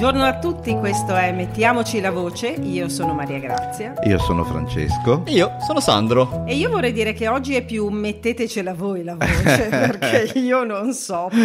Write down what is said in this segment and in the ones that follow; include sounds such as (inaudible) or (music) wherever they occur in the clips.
Buongiorno a tutti, questo è Mettiamoci la voce, io sono Maria Grazia. Io sono Francesco. E io sono Sandro. E io vorrei dire che oggi è più mettetecela voi la voce, (laughs) perché io non so. (laughs)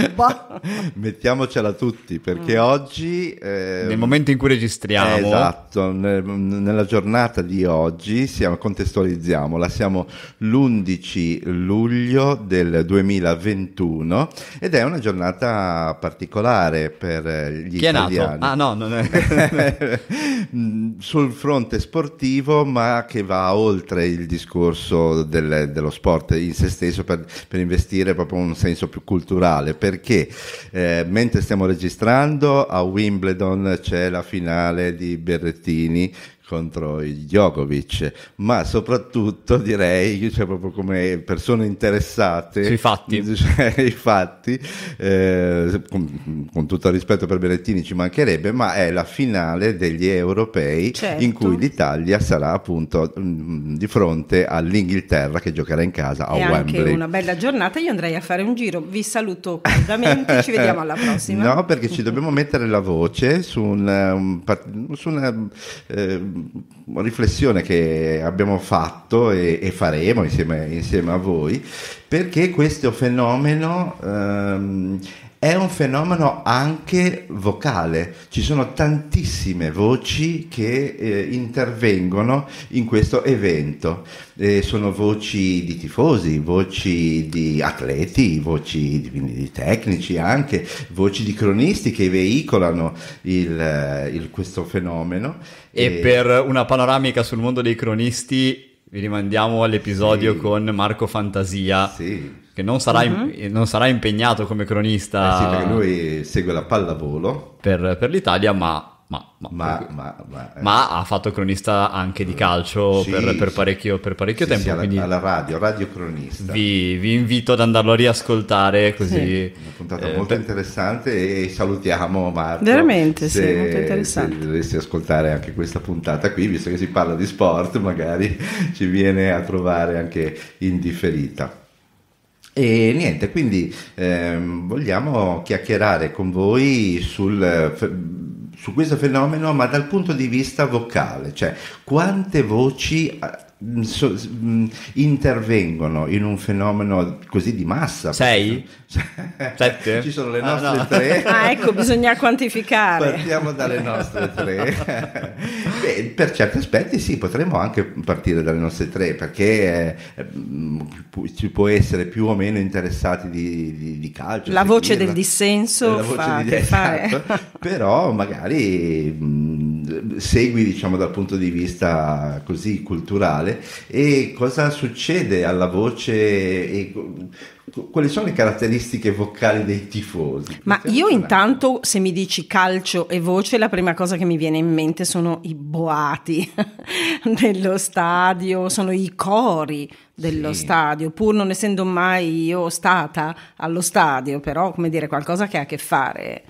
Mettiamocela tutti, perché mm. oggi... Eh, nel momento in cui registriamo. Esatto, nel, nella giornata di oggi, siamo, contestualizziamola, siamo l'11 luglio del 2021 ed è una giornata particolare per gli Chi italiani. È nato? Ah no, non è (laughs) mm, sul fronte sportivo, ma che va oltre il discorso del, dello sport in se stesso per, per, investire proprio un senso più culturale, perché eh, mentre stiamo registrando a Wimbledon c'è la finale di Berrettini contro Djokovic, ma soprattutto direi, cioè proprio come persone interessate sui fatti, (laughs) cioè, i fatti eh, con, con, tutto il rispetto per Berettini ci mancherebbe, ma è la finale degli europei certo. in cui l'Italia sarà appunto mh, mm, di fronte all'Inghilterra che giocherà in casa a è Wembley. Anche una bella giornata, io andrei a fare un giro, vi saluto caldamente, ci (laughs) vediamo alla prossima. No, perché ci dobbiamo mettere la voce su una, un, eh, su una eh, riflessione che abbiamo fatto e, e faremo insieme, insieme, a voi, perché questo fenomeno ehm, è un fenomeno anche vocale, ci sono tantissime voci che eh, intervengono in questo evento, eh, sono voci di tifosi, voci di atleti, voci di, di tecnici anche, voci di cronisti che veicolano il, eh, il, questo fenomeno. E, e eh, per una panoramica sul mondo dei cronisti vi rimandiamo all'episodio sì. con Marco Fantasia. Sì che non sarà, uh-huh. Mhm. non sarà impegnato come cronista. Eh sì, perché lui segue la pallavolo per, per l'Italia, ma ma, ma, ma, eh. ma, ha fatto cronista anche di calcio sì, per, per, parecchio, per parecchio sì, tempo. Sì, alla, quindi alla radio, radio cronista. Vi, vi, invito ad andarlo a riascoltare così. Una puntata eh, molto per... interessante e salutiamo Marco. Veramente, se, sì, molto interessante. Se dovessi ascoltare anche questa puntata qui, visto che si parla di sport, magari ci viene a trovare anche in differita. E niente, quindi ehm, vogliamo chiacchierare con voi sul, su questo fenomeno, ma dal punto di vista vocale, cioè quante voci Mm, mm, intervengono in un fenomeno così di massa. Sei? (laughs) Sette? Ci sono le ah, nostre ah, no. tre. (laughs) Ah, ecco, bisogna quantificare. Partiamo dalle nostre tre. (laughs) Beh, per certi aspetti sì, potremmo anche partire dalle nostre tre, perché eh, mm, ci può essere più o meno interessati di, di, di calcio. La voce dirla. del dissenso. La voce fa, di, esatto, però magari... Mh, segui diciamo dal punto di vista così culturale e cosa succede alla voce e quali sono le caratteristiche vocali dei tifosi? Ma io intanto se mi dici calcio e voce la prima cosa che mi viene in mente sono i boati (laughs) dello stadio, sono i cori dello sì. stadio, pur non essendo mai io stata allo stadio, però come dire qualcosa che ha a che fare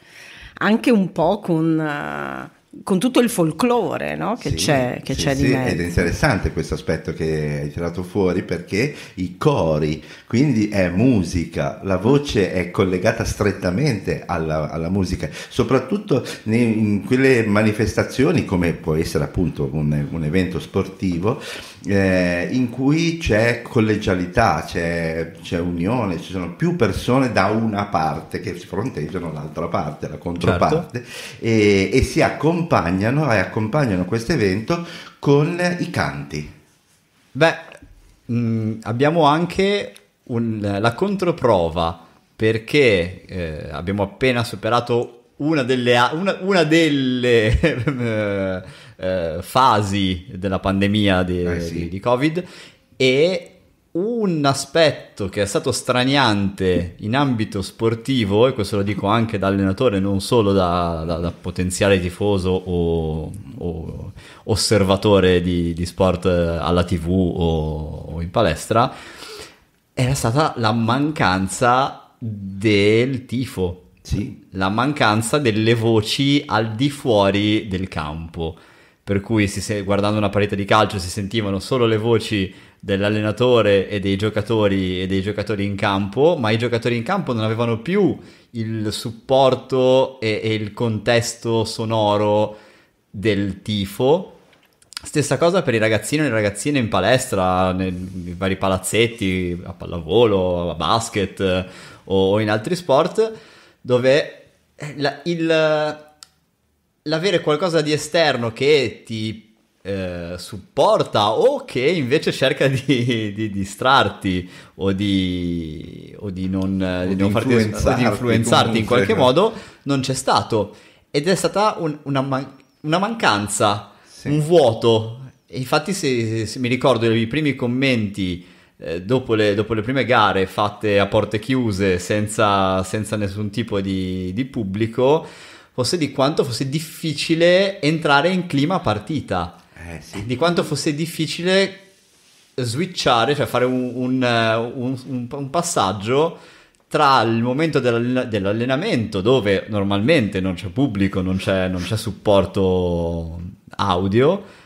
anche un po' con eh, con tutto il folklore no? che, sì, c'è, che sì, c'è, di sì, mezzo. Ed è interessante questo aspetto che hai tirato fuori perché i cori, quindi è musica, la voce è collegata strettamente alla, alla musica, soprattutto in, quelle manifestazioni come può essere appunto un, un evento sportivo eh, in cui c'è collegialità, c'è, c'è, unione, ci sono più persone da una parte che si fronteggiano l'altra parte, la controparte, certo. e, e si accompagnano e accompagnano questo evento con i canti. Beh, mh, mm, abbiamo anche un, la controprova perché eh, abbiamo appena superato una delle, una, una delle eh, (laughs) eh, fasi della pandemia di, eh sì. di, di, Covid e un aspetto che è stato straniante in ambito sportivo, e questo lo dico anche da allenatore, non solo da, da, da potenziale tifoso o, o osservatore di, di, sport eh, alla tv o, o in palestra, era stata la mancanza del tifo sì. La mancanza delle voci al di fuori del campo. Per cui se, guardando una partita di calcio si sentivano solo le voci dell'allenatore e dei giocatori e dei giocatori in campo, ma i giocatori in campo non avevano più il supporto e, e il contesto sonoro del tifo. Stessa cosa per i ragazzini e le ragazzine in palestra, nei, nei vari palazzetti, a pallavolo, a basket o, o in altri sport dove eh, la, il, eh, l'avere qualcosa di esterno che ti eh, supporta o che invece cerca di, di distrarti o di, o di non, eh, o di non influenzarti, farti, o influenzarti in qualche modo, non c'è stato. Ed è stata un, una, man- una, mancanza, sì. un vuoto. E infatti se, se, se mi ricordo i primi commenti eh, dopo le, dopo le, prime gare fatte a porte chiuse, senza, senza nessun tipo di, di, pubblico, fosse di quanto fosse difficile entrare in clima partita, eh, sì. di quanto fosse difficile switchare, cioè fare un, un, eh, un, un passaggio tra il momento dell'allenamento, dove normalmente non c'è pubblico, non c'è, non c'è supporto audio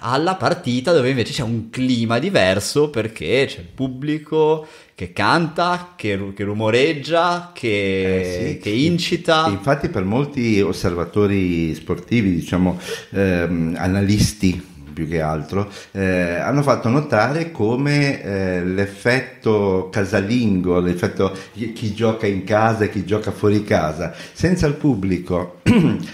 alla partita dove invece c'è un clima diverso perché c'è il pubblico che canta, che, ru- che rumoreggia, che, eh sì, che incita. Infatti per molti osservatori sportivi, diciamo ehm, analisti più che altro, eh, hanno fatto notare come eh, l'effetto casalingo, l'effetto chi gioca in casa e chi gioca fuori casa, senza il pubblico (clears throat)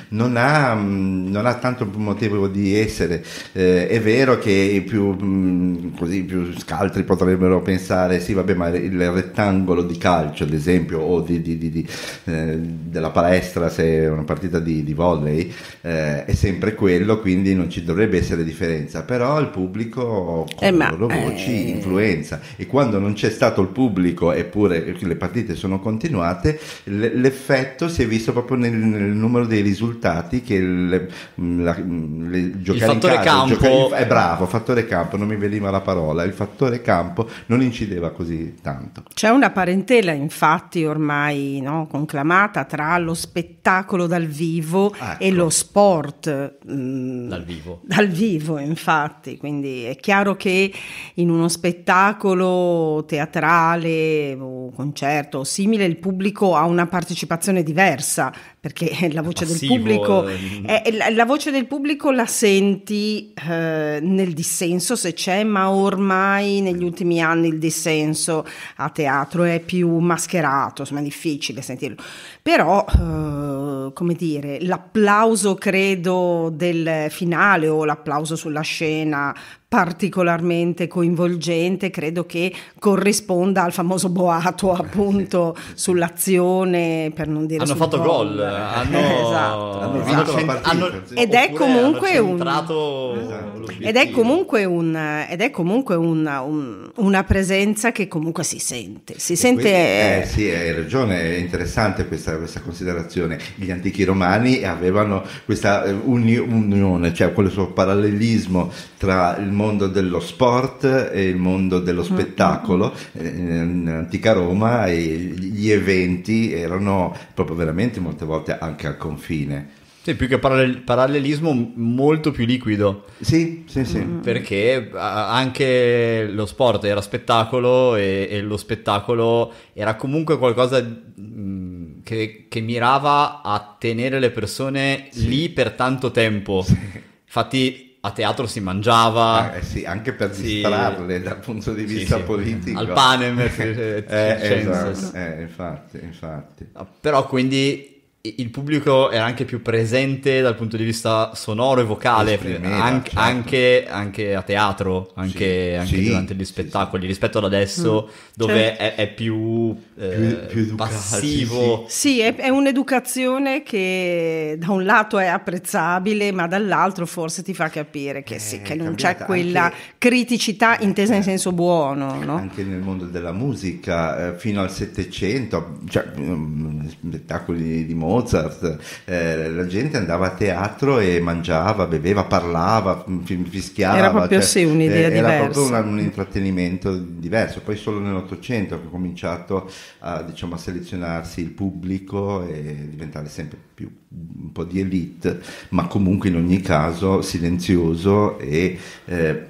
non, ha, mm, non, ha, tanto motivo di essere. Eh, è vero che i più, mm, così, più scaltri potrebbero pensare, sì vabbè, ma il rettangolo di calcio, ad esempio, o di, di, di, eh, della palestra se è una partita di, volley, eh, è sempre quello, quindi non ci dovrebbe essere differenza differenza, però il pubblico con eh, le loro eh, voci eh... influenza e quando non c'è stato il pubblico eppure le partite sono continuate, l'effetto si è visto proprio nel, nel numero dei risultati che le, mm, la, mm, le, giocare in casa, campo... giocare, è bravo, fattore campo, non mi veniva la parola, il fattore campo non incideva così tanto. C'è una parentela infatti ormai no, conclamata tra lo spettacolo dal vivo ecco. e lo sport. Mh, mm, dal vivo. Dal vivo, infatti, quindi è chiaro che in uno spettacolo teatrale o concerto o simile il pubblico ha una partecipazione diversa, perché (laughs) la voce del pubblico eh. è, la, la voce del pubblico la senti eh, nel dissenso se c'è, ma ormai negli ultimi anni il dissenso a teatro è più mascherato, insomma è difficile sentirlo. Però eh, come dire, l'applauso credo del finale o l'applauso sul sulla scena particolarmente coinvolgente, credo che corrisponda al famoso boato eh, appunto sull'azione, per non dire... Hanno fatto gol, hanno, (laughs) esatto, hanno esatto. Cent- hanno, ed, è centrato... un, esatto. ed è comunque un... Ed è comunque, una, un, una presenza che comunque si sente. Si e sente... Quindi, eh, eh, sì, hai ragione, è interessante questa, questa considerazione. Gli antichi romani avevano questa eh, unione, cioè quello suo parallelismo tra il mondo mondo dello sport e il mondo dello mm-hmm. spettacolo. Eh, in antica Roma gli eventi erano proprio veramente molte volte anche al confine. Sì, più che parallel- parallelismo molto più liquido. Sì, sì, sì. Mm-hmm. Perché anche lo sport era spettacolo e, e lo spettacolo era comunque qualcosa che, che, mirava a tenere le persone sì. lì per tanto tempo. Sì. Infatti a teatro si mangiava. Ah, eh sì, anche per sì. distrarle dal punto di vista sì, politico. Al panem. eh, (laughs) eh, eh esatto, eh, infatti, infatti. Però quindi il pubblico era anche più presente dal punto di vista sonoro e vocale, Esprimeva, an- certo. anche, anche, a teatro, anche, sì, anche sì, durante gli spettacoli, sì, rispetto ad adesso mm, dove certo. è, è, più, eh, più, più passivo. Sì, è, è, un'educazione che da un lato è apprezzabile, ma dall'altro forse ti fa capire che, eh, che non c'è quella anche, criticità eh, intesa in eh. senso buono. No? Anche nel mondo della musica, eh, fino al Settecento, cioè, mm, spettacoli di moda Mozart, eh, la gente andava a teatro e mangiava, beveva, parlava, mm, fischiava. Era proprio cioè, sì un'idea eh, diversa. Era proprio un, un, intrattenimento diverso. Poi solo nell'Ottocento ha cominciato a, diciamo, a selezionarsi il pubblico e diventare sempre più un po' di elite, ma comunque in ogni caso silenzioso e... Eh,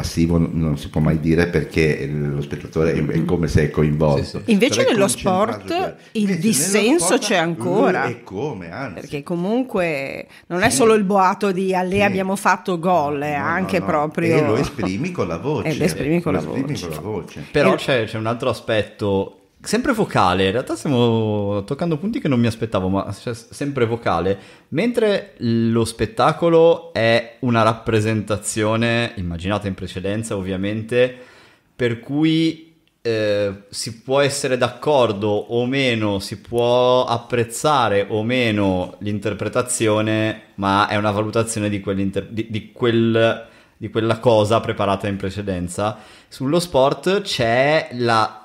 passivo non si può mai dire perché lo spettatore è mm-hmm. come se è coinvolto. Sì, Invece nello sport il dissenso c'è ancora. Mm, e come, anzi. Perché comunque non è solo il boato di a lei abbiamo fatto gol, è no, anche no, no. proprio... E lo esprimi con la voce. (laughs) E lo esprimi con, lo la, esprimi voce. con la voce. Però c'è, c'è un altro aspetto sempre vocale, in realtà stiamo toccando punti che non mi aspettavo, ma cioè, sempre vocale, mentre lo spettacolo è una rappresentazione immaginata in precedenza ovviamente, per cui eh, si può essere d'accordo o meno, si può apprezzare o meno l'interpretazione, ma è una valutazione di, di, di, quel, di quella cosa preparata in precedenza. Sullo sport c'è la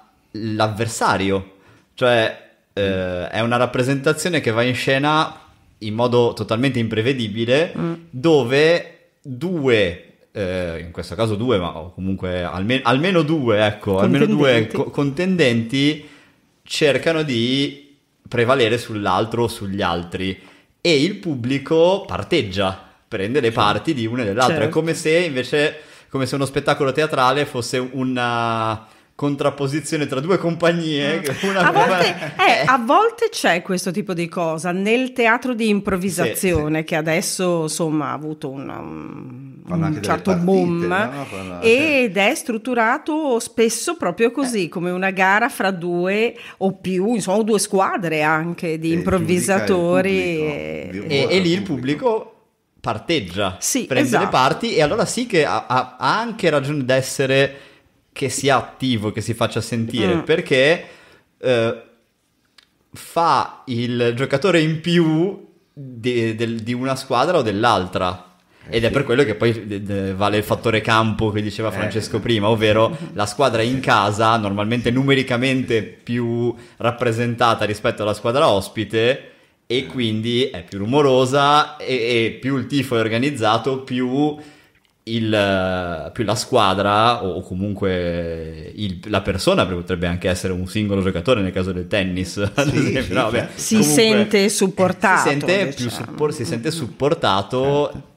l'avversario. Cioè, eh, è una rappresentazione che va in scena in modo totalmente imprevedibile, mm. dove due eh, in questo caso due, ma comunque alme- almeno due, ecco, almeno due co- contendenti cercano di prevalere sull'altro o sugli altri e il pubblico parteggia, prende le parti di una e dell'altra, certo. è come se invece come se uno spettacolo teatrale fosse una contrapposizione tra due compagnie. Mm. A, volte, (laughs) eh, eh, a, volte, c'è questo tipo di cosa nel teatro di improvvisazione sì, che adesso insomma ha avuto un, um, un certo partite, boom no? ed è strutturato spesso proprio così eh. come una gara fra due o più, insomma due squadre anche di e improvvisatori. E, e, e lì il pubblico parteggia, sì, prende esatto. le parti e allora sì che ha, ha anche ragione d'essere che sia attivo, che si faccia sentire, mm. perché eh, fa il giocatore in più di, del, di una squadra o dell'altra. Eh, Ed è per quello che poi eh, vale il fattore campo che diceva eh, Francesco prima, ovvero (laughs) la squadra in casa, normalmente numericamente più rappresentata rispetto alla squadra ospite, e quindi è più rumorosa e, e più il tifo è organizzato, più il, eh, più la squadra o comunque il, la persona potrebbe anche essere un singolo giocatore nel caso del tennis (laughs) sì, sì, no, beh, si sente eh, supportato si sente, diciamo. suppor- si sente certo. supportato certo.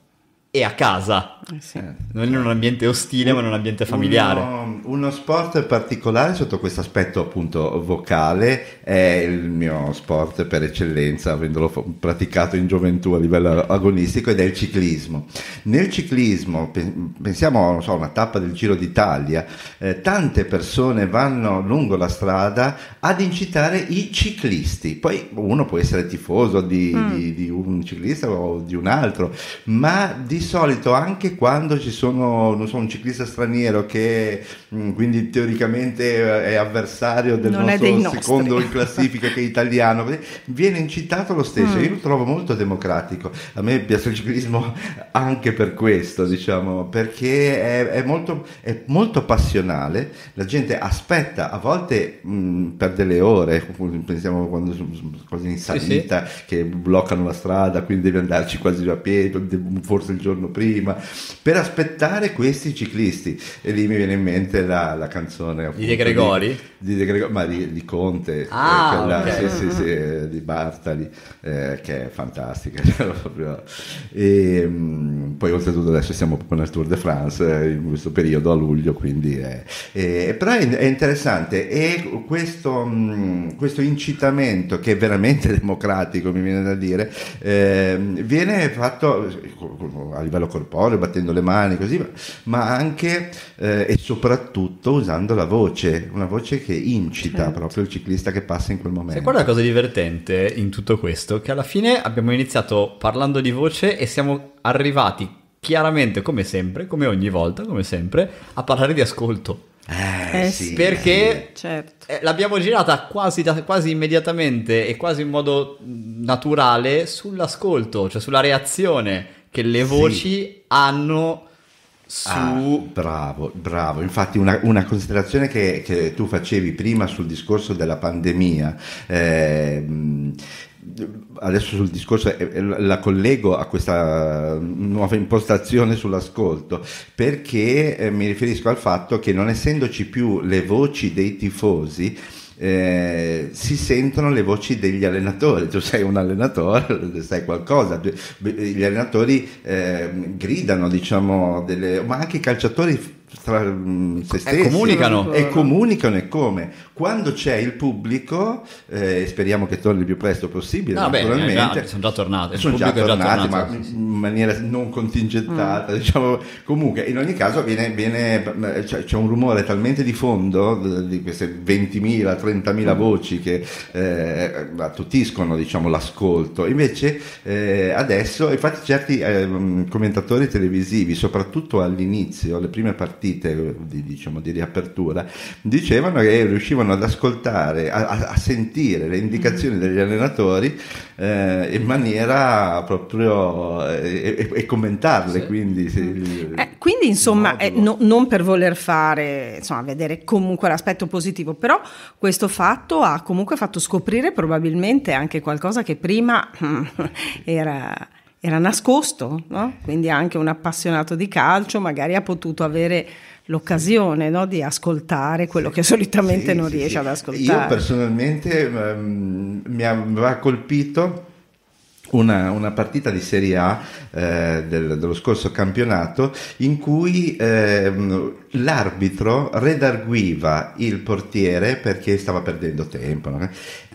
e a casa eh sì. eh, non in un ambiente ostile, ma in un ambiente familiare. Uno, uno sport particolare sotto questo aspetto appunto vocale è il mio sport per eccellenza, avendolo praticato in gioventù a livello agonistico, ed è il ciclismo. Nel ciclismo, pensiamo so, a una tappa del Giro d'Italia, eh, tante persone vanno lungo la strada ad incitare i ciclisti. Poi uno può essere tifoso di, mm. di, di un ciclista o di un altro, ma di solito anche quando ci sono non so, un ciclista straniero che mm, quindi teoricamente eh, è avversario del non nostro secondo in classifica che è italiano, viene incitato lo stesso. Mm. Io lo trovo molto democratico. A me piace il ciclismo anche per questo, diciamo, perché è, è, molto, è molto, passionale. La gente aspetta a volte mh, mm, per delle ore, pensiamo quando cose in salita sì, sì. che bloccano la strada, quindi devi andarci quasi a piedi, forse il giorno prima per aspettare questi ciclisti. E lì mi viene in mente la, la canzone appunto, di De Gregori? Di, di De Gregori, ma di, di Conte, eh, ah, eh, quella, okay. sì, sì, sì, mm-hmm. di Bartali, eh, che è fantastica. (laughs) Cioè, e, ehm, mh, poi oltretutto adesso siamo proprio nel Tour de France, eh, in questo periodo a luglio, quindi è, è, però è, è interessante e questo, mh, mm, questo incitamento che è veramente (laughs) democratico, mi viene da dire, eh, viene fatto eh, a livello corporeo, batteria battendo le mani, così, ma anche eh, e soprattutto usando la voce, una voce che incita certo. proprio il ciclista che passa in quel momento. E guarda la cosa divertente in tutto questo, che alla fine abbiamo iniziato parlando di voce e siamo arrivati chiaramente, come sempre, come ogni volta, come sempre, a parlare di ascolto. Eh, eh, sì, perché sì, certo. Eh, l'abbiamo girata quasi, quasi, immediatamente e quasi in modo mm, naturale sull'ascolto, cioè sulla reazione che le voci hanno ah, su... Ah, bravo, bravo. Infatti una, una considerazione che, che, tu facevi prima sul discorso della pandemia, eh, adesso sul discorso eh, eh, la collego a questa mm, nuova impostazione sull'ascolto, perché eh, mi riferisco al fatto che non essendoci più le voci dei tifosi, eh, si sentono le voci degli allenatori, tu sei un allenatore, sai qualcosa, gli allenatori eh, gridano, diciamo, delle, ma anche i calciatori tra mm, se stessi e comunicano. e comunicano e come quando c'è il pubblico eh, speriamo che torni il più presto possibile no, naturalmente beh, sono già tornati sono già tornati, già tornati, ma sì. in maniera non contingentata mm. diciamo comunque in ogni caso viene, viene, cioè, c'è un rumore talmente di fondo di queste 20.000 30.000 mm. voci che eh, attutiscono diciamo, l'ascolto invece eh, adesso infatti certi eh, mm, commentatori televisivi soprattutto all'inizio le prime partite partite di, diciamo, di riapertura, dicevano che riuscivano ad ascoltare, a, a sentire le indicazioni mm-hmm. degli allenatori eh, in maniera proprio eh, e, e, commentarle. Sì. Quindi, se, mm-hmm. eh, quindi, insomma, eh, no, non per voler fare, insomma, vedere comunque l'aspetto positivo, però questo fatto ha comunque fatto scoprire probabilmente anche qualcosa che prima (laughs) era era nascosto, no? quindi anche un appassionato di calcio magari ha potuto avere l'occasione no? di ascoltare quello che solitamente sì, non sì, riesce sì. ad ascoltare. Io personalmente um, mi aveva colpito una, una, partita di Serie A eh, del, dello scorso campionato in cui eh, l'arbitro redarguiva il portiere perché stava perdendo tempo no?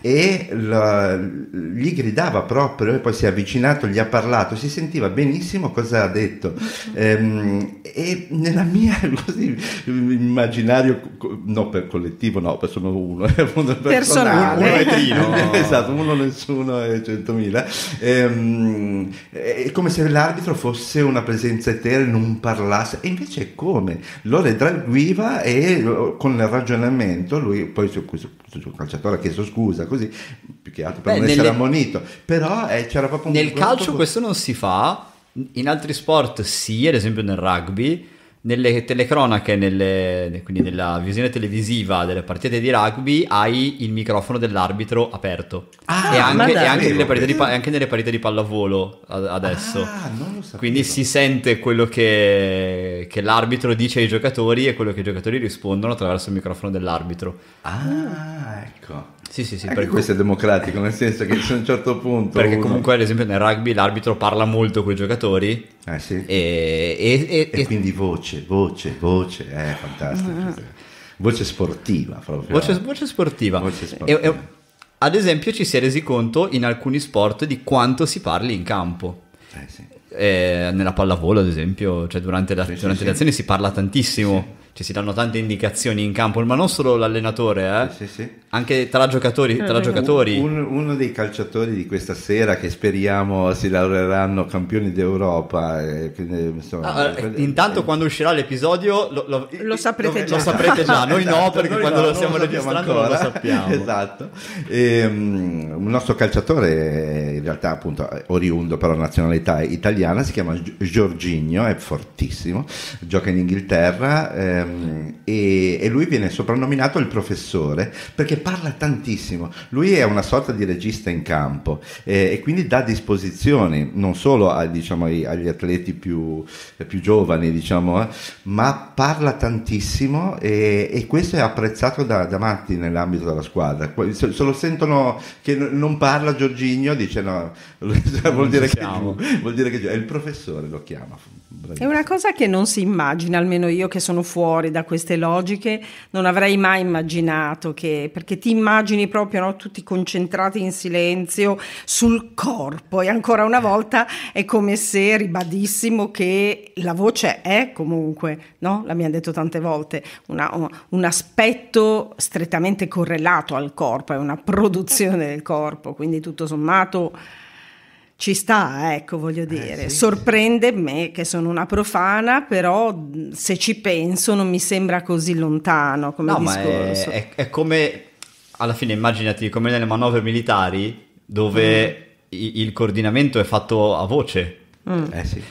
e la, gli gridava proprio, poi si è avvicinato, gli ha parlato, si sentiva benissimo cosa ha detto. Ehm, e nella mia (laughs) così, immaginario, no per collettivo, no, per sono uno, (laughs) uno personale, personale. uno vetrino. (laughs) esatto, uno nessuno e centomila. Ehm, è come se l'arbitro fosse una presenza eterna, non parlasse, e invece come? Lo redraguiva e con il ragionamento, lui poi su questo un calciatore ha chiesto scusa, così più che altro per Beh, non nelle... essere ammonito. Però eh, c'era proprio un Nel calcio questo non si fa, in altri sport sì, ad esempio nel rugby nelle telecronache, nelle, quindi nella visione televisiva delle partite di rugby, hai il microfono dell'arbitro aperto. Ah, e anche, e anche, nelle, partite di, anche nelle partite di, pallavolo adesso. Ah, Quindi si sente quello che, che, l'arbitro dice ai giocatori e quello che i giocatori rispondono attraverso il microfono dell'arbitro. Ah, ecco. Sì, sì, sì. perché questo è democratico, nel senso che a un certo punto... Perché uno... comunque ad esempio nel rugby l'arbitro parla molto con i giocatori. Eh sì. E, e, e, e quindi voce, voce, voce, è eh, fantastico. Ah. Cioè, voce sportiva proprio. Voce, voce sportiva. Voce sportiva. E, ad esempio ci si è resi conto in alcuni sport di quanto si parli in campo. Eh sì. Eh, nella pallavolo, ad esempio, cioè durante, la, sì, durante sì, le azioni si parla tantissimo, sì. cioè si danno tante indicazioni in campo, ma non solo l'allenatore, eh? anche tra giocatori, tra eh, giocatori. Un, uno dei calciatori di questa sera che speriamo si laureeranno campioni d'Europa eh, quindi, insomma, ah, eh, eh, intanto eh, quando uscirà l'episodio lo, lo, lo saprete lo, già, lo saprete già. (laughs) noi esatto, no perché noi quando no, lo stiamo registrando non lo sappiamo (laughs) esatto e, um, un nostro calciatore eh, in realtà appunto oriundo però nazionalità italiana si chiama Giorginio è fortissimo gioca in Inghilterra ehm, e, e lui viene soprannominato il professore perché parla tantissimo. Lui è una sorta di regista in campo eh, e quindi dà disposizioni non solo a, diciamo, agli atleti più, eh, più giovani, diciamo, eh, ma parla tantissimo e, e questo è apprezzato da, da, Matti nell'ambito della squadra. Se, se lo sentono che non parla Giorginio, dice no, (laughs) vuol dire, che, (laughs) vuol dire, che, è il professore lo chiama. Bravissimo. È una cosa che non si immagina, almeno io che sono fuori da queste logiche, non avrei mai immaginato che, perché che ti immagini proprio no, tutti concentrati in silenzio sul corpo e ancora una volta è come se ribadissimo che la voce è comunque, no? l'abbiamo detto tante volte, una, un aspetto strettamente correlato al corpo, è una produzione del corpo, quindi tutto sommato ci sta, ecco, voglio eh, dire. Eh, sì, Sorprende sì. me che sono una profana, però se ci penso non mi sembra così lontano come no, discorso. È, è, è, come alla fine immaginati come nelle manovre militari dove mm. il coordinamento è fatto a voce. Mm. Eh sì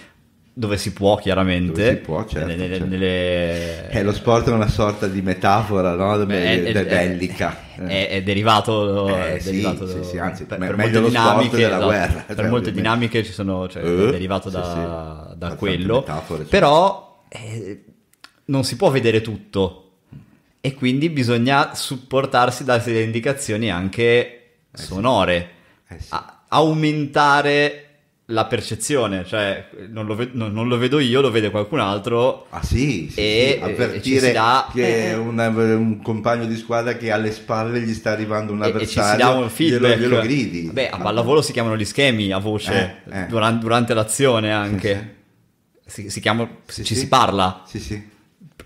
dove si può chiaramente si può, certo, nelle, certo. Nelle... Eh, lo sport è una sorta di metafora no? Beh, è, è, bellica è, è derivato, eh, è derivato sì, dello... sì, anzi, per, me, per molte dinamiche della esatto, guerra per cioè, molte dinamiche ci sono cioè, uh, è eh? derivato sì, da, da quello metafore, cioè. però eh, non si può vedere tutto e quindi bisogna supportarsi dalle indicazioni anche sonore, sì. Eh sì. Eh aumentare la percezione, cioè non lo, ve- non, non lo, vedo io, lo vede qualcun altro. Ah sì, sì e sì, eh, avvertire e dà... che è eh, un, un, compagno di squadra che alle spalle gli sta arrivando un avversario e, e un Glielo, glielo gridi. Beh, a pallavolo si chiamano gli schemi a voce, eh, eh. Durante, durante, l'azione anche. Sì, si, si chiama, ci si parla. Sì,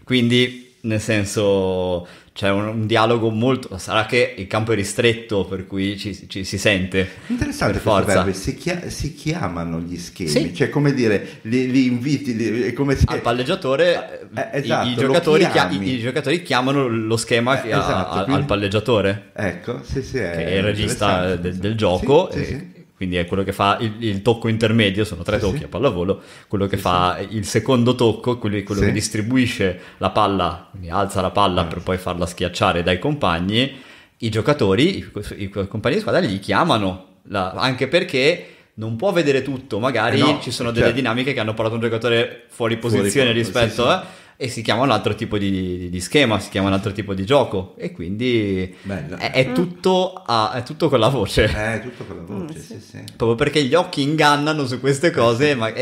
Quindi nel senso c'è un, un, dialogo molto sarà che il campo è ristretto per cui ci, ci si sente interessante forza verbo, si, chia, si, chiamano gli schemi sì. cioè come dire li, li inviti li, come se al palleggiatore eh, esatto, i, i, esatto, giocatori chia, i, i, giocatori chiamano lo schema eh, esatto, a, a, quindi... al palleggiatore ecco sì, sì, è, che è il regista del, del, gioco e, quindi è quello che fa il, il tocco intermedio, sono tre sì, tocchi sì. a pallavolo, quello che sì, fa il secondo tocco, quello, quello che distribuisce la palla, quindi alza la palla eh. per poi farla schiacciare dai compagni, i giocatori, i, i compagni di squadra li chiamano, la, anche perché non può vedere tutto, magari eh no, ci sono eh, delle certo. dinamiche che hanno parlato un giocatore fuori posizione fuori, rispetto a... Eh e si chiama un altro tipo di, di, schema, si chiama un altro tipo di gioco e quindi è, è, tutto a, è, tutto con la voce. Eh, è tutto con la mm, voce, mm, sì. Sì, sì. Proprio perché gli occhi ingannano su queste cose, eh ma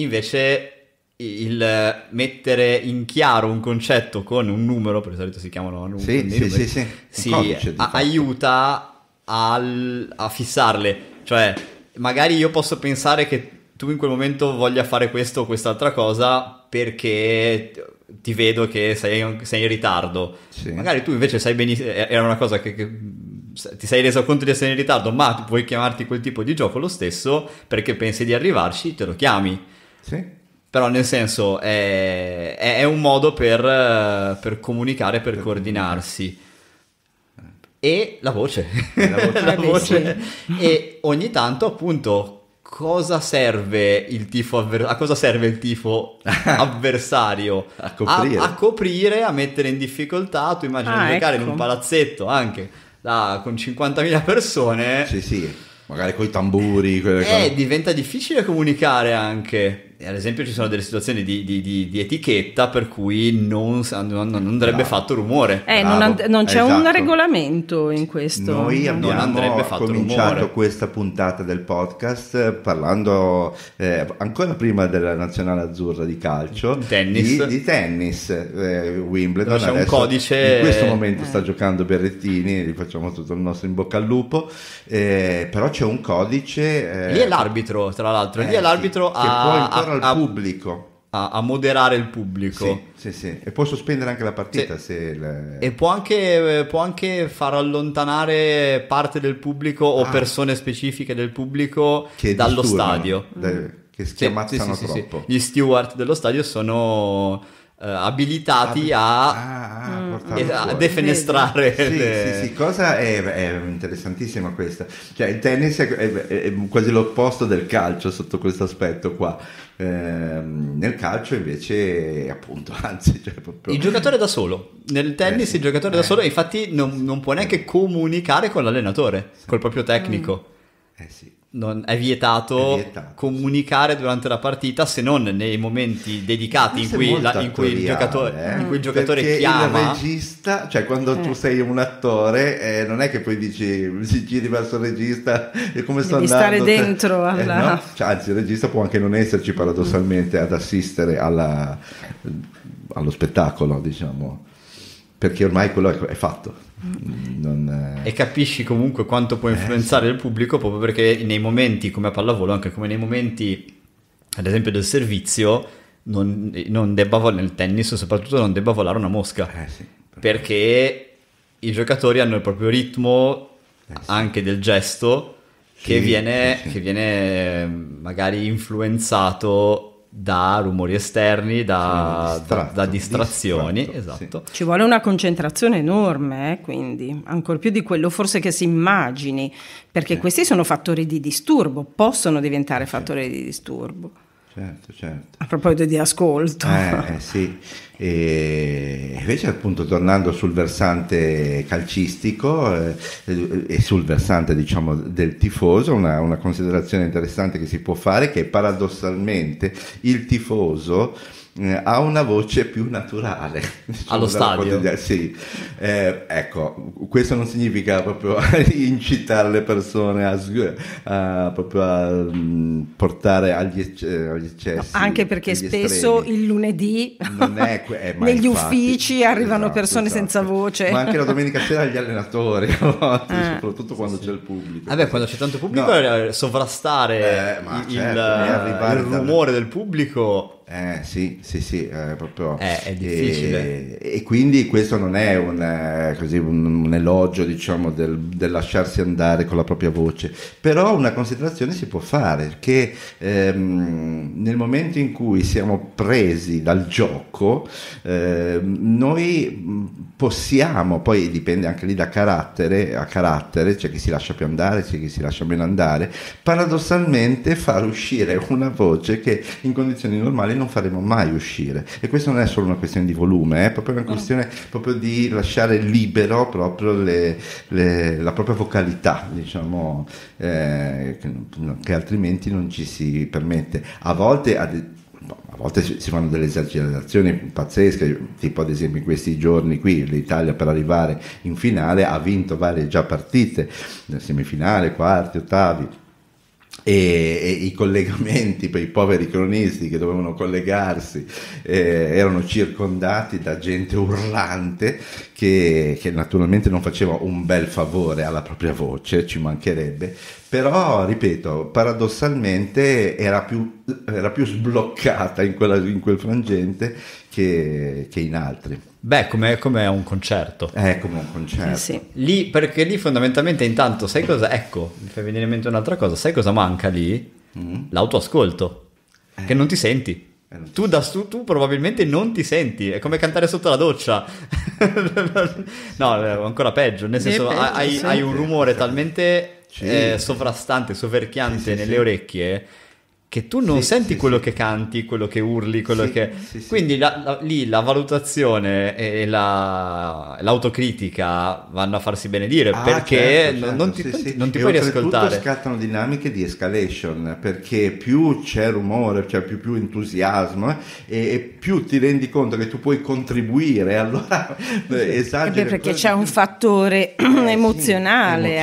invece il mettere in chiaro un concetto con un numero, per solito si chiamano numeri, sì, sì, codice, a- aiuta al, a fissarle. Cioè, magari io posso pensare che tu in quel momento voglia fare questo o quest'altra cosa perché ti vedo che sei, sei in ritardo. Sì. Magari tu invece sai benissimo, eh, era una cosa che, che, ti sei reso conto di essere in ritardo, ma puoi chiamarti quel tipo di gioco lo stesso perché pensi di arrivarci, te lo chiami. Sì. Però nel senso è, è, è un modo per, eh, per comunicare, per, per coordinarsi. E la voce. La voce. (laughs) la voce. e ogni tanto appunto cosa serve il tifo avver- a cosa serve il tifo (laughs) avversario? a, coprire. A, a, coprire. a mettere in difficoltà, tu immagini ah, giocare ecco. in un palazzetto anche da, con 50.000 persone. Sì, sì, magari con i tamburi. Eh, diventa difficile comunicare anche ad esempio ci sono delle situazioni di, di, di, di etichetta per cui non, non, non andrebbe Bravo. fatto rumore. Eh, non, and- non, c'è esatto. un regolamento in questo. Noi abbiamo cominciato rumore. questa puntata del podcast eh, parlando eh, ancora prima della nazionale azzurra di calcio, tennis. Di, tennis, eh, Wimbledon. c'è un codice... In questo momento eh. sta giocando Berrettini, gli facciamo tutto il nostro in bocca al lupo, eh, però c'è un codice... Lì è l'arbitro, tra l'altro, lì è l'arbitro sì, a, a al a, pubblico. A, a, moderare il pubblico. Sì, sì, sì. E può sospendere anche la partita. Le... E può anche, può anche, far allontanare parte del pubblico ah. o persone specifiche del pubblico che dallo disturbano. stadio. Da, che schiamazzano sì, sì, troppo. Gli steward dello stadio sono eh, abilitati a, ah, ah mm. a defenestrare. Sì, le... sì, sì, cosa è, è, interessantissima questa. Cioè, il tennis è, è, è, quasi l'opposto del calcio sotto questo aspetto qua. Eh, nel calcio invece, appunto, (laughs) anzi, cioè proprio... il giocatore da solo. Nel eh, tennis eh, sì. il giocatore eh. da solo, infatti, non, non può neanche eh. comunicare con l'allenatore, sì. col proprio tecnico. Mm. Eh sì non, è, vietato è, vietato comunicare durante la partita se non nei momenti dedicati in cui, la, in, cui giocatore, eh? in cui, il giocatore, Perché chiama. Il regista, cioè quando eh. tu sei un attore, eh, non è che poi dici (laughs) si giri verso il regista e come sto Devi stare cioè, dentro eh, alla... no? cioè, anzi, il regista può anche non esserci paradossalmente ad assistere alla, allo spettacolo, diciamo perché ormai quello è fatto. Non... E capisci comunque quanto può eh, influenzare eh, sì. il pubblico proprio perché nei momenti come a pallavolo, anche come nei momenti ad esempio del servizio, non, non debba volare nel tennis, soprattutto non debba volare una mosca. Eh, sì, perché... i giocatori hanno il proprio ritmo eh, sì. anche del gesto che, viene, che viene magari influenzato da rumori esterni, da, da, da distrazioni. esatto. Sì. Ci vuole una concentrazione enorme, eh, quindi, ancora più di quello forse che si immagini, perché sì. questi sono fattori di disturbo, possono diventare fattori di disturbo certo, certo. A proposito di ascolto. Eh, eh, sì. E invece appunto tornando sul versante calcistico eh, e sul versante diciamo del tifoso, una, una considerazione interessante che si può fare è che paradossalmente il tifoso eh, ha una voce più naturale. (laughs) Diciamo, Allo stadio. Di... Sì, eh, ecco, questo non significa proprio (laughs) incitare le persone a, a, a mh, portare agli, ecce, agli eccessi. No, anche perché spesso estremi. il lunedì que- eh, (laughs) negli infatti, uffici arrivano esatto, persone esatto. senza voce. Ma anche la domenica sera gli allenatori, a volte, eh. soprattutto quando sì, c'è il pubblico. Vabbè, quando c'è tanto pubblico no. sovrastare eh, il, certo, il, il rumore dal... del pubblico eh sì, sì, sì, eh, proprio. Eh, è difficile. E, e, quindi questo non è un, eh, così, un, un elogio, diciamo, del, del, lasciarsi andare con la propria voce, però una considerazione si può fare, che ehm, nel momento in cui siamo presi dal gioco, ehm, noi possiamo, poi dipende anche lì da carattere a carattere, c'è cioè chi si lascia più andare, c'è cioè chi si lascia meno andare, paradossalmente far uscire una voce che in condizioni normali non faremo mai uscire. E questa non è solo una questione di volume, eh, è proprio una questione proprio di lasciare libero proprio le, le, la propria vocalità, diciamo, eh, che, che, altrimenti non ci si permette. A volte ad, a volte si fanno delle esagerazioni pazzesche, tipo ad esempio in questi giorni qui l'Italia per arrivare in finale ha vinto varie già partite, semifinale, quarti, ottavi e, e, i collegamenti per i poveri cronisti che dovevano collegarsi eh, erano circondati da gente urlante che, che, naturalmente non faceva un bel favore alla propria voce, ci mancherebbe, però ripeto, paradossalmente era più, era più sbloccata in, quella, in, quel frangente che, che in altri. Beh, come, è un concerto. È come un concerto. Sì, sì. Lì, perché lì fondamentalmente intanto, sai cosa? Ecco, mi fai venire in mente un'altra cosa. Sai cosa manca lì? Mm. L'autoascolto. Eh. Che non ti senti. Eh, tu, da, su, tu, probabilmente non ti senti, è come cantare sotto la doccia. (laughs) no, eh, ancora peggio, nel senso peggio, hai, hai, un rumore talmente eh, sovrastante, soverchiante nelle orecchie che tu non sì, senti sì, quello sì. che canti, quello che urli, quello che... Quindi la, la, lì la valutazione e la, l'autocritica vanno a farsi benedire ah, perché certo, certo, non ti, non ti, non ti puoi riascoltare. scattano dinamiche di escalation perché più c'è rumore, cioè più, più entusiasmo e, eh, e, più ti rendi conto che tu puoi contribuire, (laughs) allora eh, esageri. Beh, perché c'è un fattore (clears throat) eh, emozionale, emozionale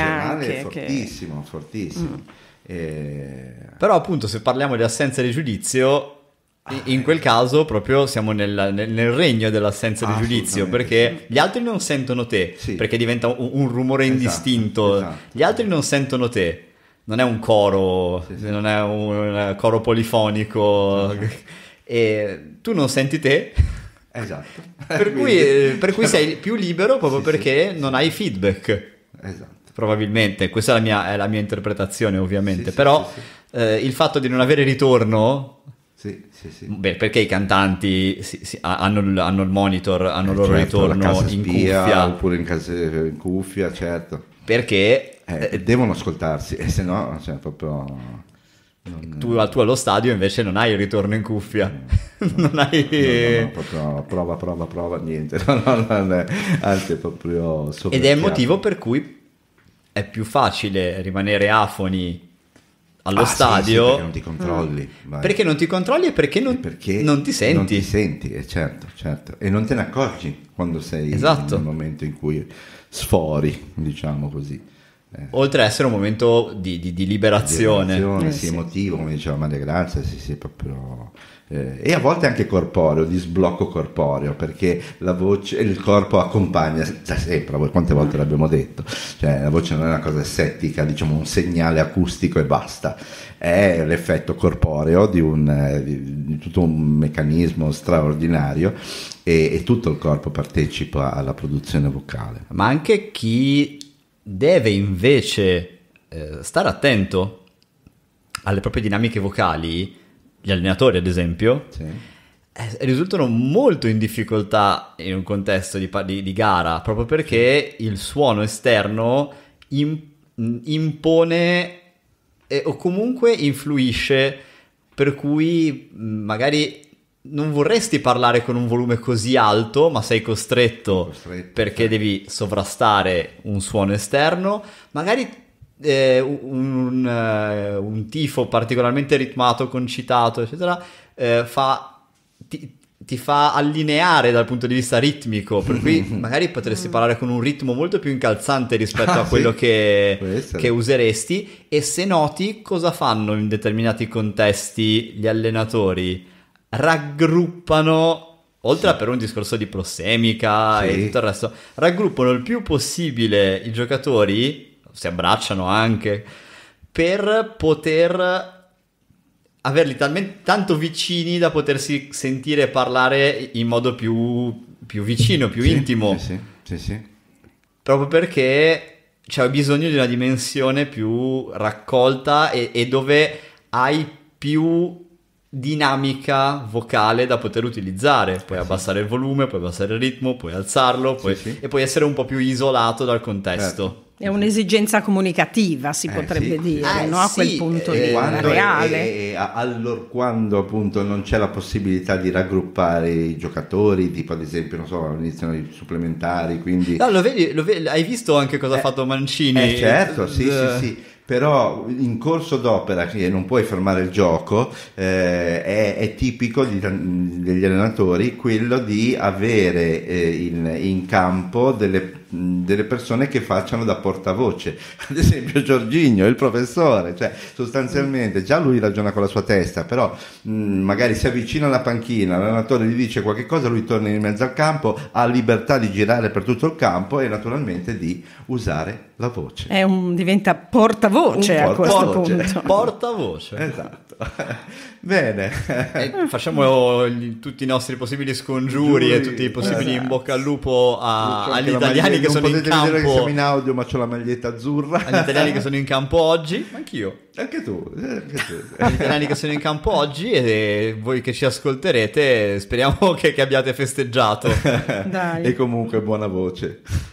anche. Fortissimo, che... fortissimo. Mm. E... Eh, Però appunto se parliamo di assenza di giudizio, ah, in quel caso proprio siamo nel, nel, nel regno dell'assenza di giudizio, perché gli altri non sentono te, sì. perché diventa un, un rumore esatto, indistinto, esatto. gli altri non sentono te, non è un coro, sì, sì. non è un coro polifonico, esatto. e tu non senti te. Esatto. per, cui, (laughs) per cui, sei più libero proprio perché non hai feedback. Esatto probabilmente, questa è la mia, è la mia interpretazione ovviamente, sì, però sì, sì, eh, il fatto di non avere ritorno... Beh, perché i cantanti hanno, hanno, il monitor, hanno eh, il loro certo, ritorno in spia, cuffia. Oppure in, casa, in cuffia, certo. Perché... Eh, eh devono ascoltarsi, e eh, se no, cioè, proprio... Non... Tu, tu, allo stadio invece non hai il ritorno in cuffia, no, (laughs) non hai... No, no, no, (laughs) prova, prova, prova, niente, (laughs) no, no, no, anzi è proprio... Ed è il motivo per cui è più facile rimanere afoni allo ah, stadio sì, sì, perché non ti controlli mm. vai. perché non ti controlli e perché non, e perché non ti senti non ti senti eh, certo certo e non te ne accorgi quando sei esatto. nel momento in cui sfori diciamo così eh. oltre ad essere un momento di, di, di liberazione, liberazione eh, sì, emotivo come diceva Maria Grazia sì sì proprio eh, e a volte anche corporeo, di sblocco corporeo, perché la voce, il corpo accompagna da sempre, quante volte l'abbiamo detto, cioè, la voce non è una cosa settica, diciamo un segnale acustico e basta, è l'effetto corporeo di, un, eh, di, di tutto un meccanismo straordinario e, e tutto il corpo partecipa alla produzione vocale. Ma anche chi deve invece eh, stare attento alle proprie dinamiche vocali, gli allenatori ad esempio, sì. eh, risultano molto in difficoltà in un contesto di, di, di gara, proprio perché il suono esterno in, impone eh, o comunque influisce, per cui mm, magari non vorresti parlare con un volume così alto, ma sei costretto, costretto perché sì. devi sovrastare un suono esterno, magari eh, un, un, eh, un, tifo particolarmente ritmato, concitato, eccetera, eh, fa, ti, ti, fa allineare dal punto di vista ritmico, per cui (laughs) magari potresti mm. parlare con un ritmo molto più incalzante rispetto ah, a quello sì. che, che useresti e se noti cosa fanno in determinati contesti gli allenatori, raggruppano oltre sì. a per un discorso di prossemica sì. e tutto il resto, raggruppano il più possibile i giocatori si abbracciano anche, per poter averli talmente tanto vicini da potersi sentire parlare in modo più, più vicino, più sì, intimo. Sì, sì, sì, Proprio perché c'è bisogno di una dimensione più raccolta e, e dove hai più dinamica vocale da poter utilizzare. Puoi sì. abbassare il volume, puoi abbassare il ritmo, puoi alzarlo puoi... Sì, sì. e puoi essere un po' più isolato dal contesto. Certo. È un'esigenza comunicativa, si eh, potrebbe sì. dire, eh, no? a sì, quel punto lì, eh, reale. E, eh, eh, allora quando appunto non c'è la possibilità di raggruppare i giocatori, tipo ad esempio, non so, iniziano i supplementari, quindi... No, lo vedi, lo vedi, hai visto anche cosa ha eh, fatto Mancini? Eh, certo, sì, The... sì, sì però in corso d'opera che non puoi fermare il gioco eh, è, è, tipico di, degli allenatori quello di avere eh, in, in, campo delle delle persone che facciano da portavoce, (laughs) ad esempio Giorginio, il professore, cioè sostanzialmente già lui ragiona con la sua testa, però mh, magari si avvicina alla panchina, l'allenatore gli dice qualche cosa, lui torna in mezzo al campo, ha libertà di girare per tutto il campo e naturalmente di usare la voce. Un, diventa portavoce un a portavoce. questo punto. Portavoce. Esatto. (laughs) Bene. E (laughs) facciamo gli, tutti i nostri possibili scongiuri Giuri, e tutti i possibili eh, in bocca al lupo a, agli italiani che sono in campo. Che siamo in audio, ma ho la maglietta azzurra. Agli italiani che sono in campo oggi, (laughs) anch'io. Anche tu, anche tu. (laughs) agli italiani che sono in campo oggi e voi che ci ascolterete, speriamo che, che abbiate festeggiato. Dai. E comunque buona voce.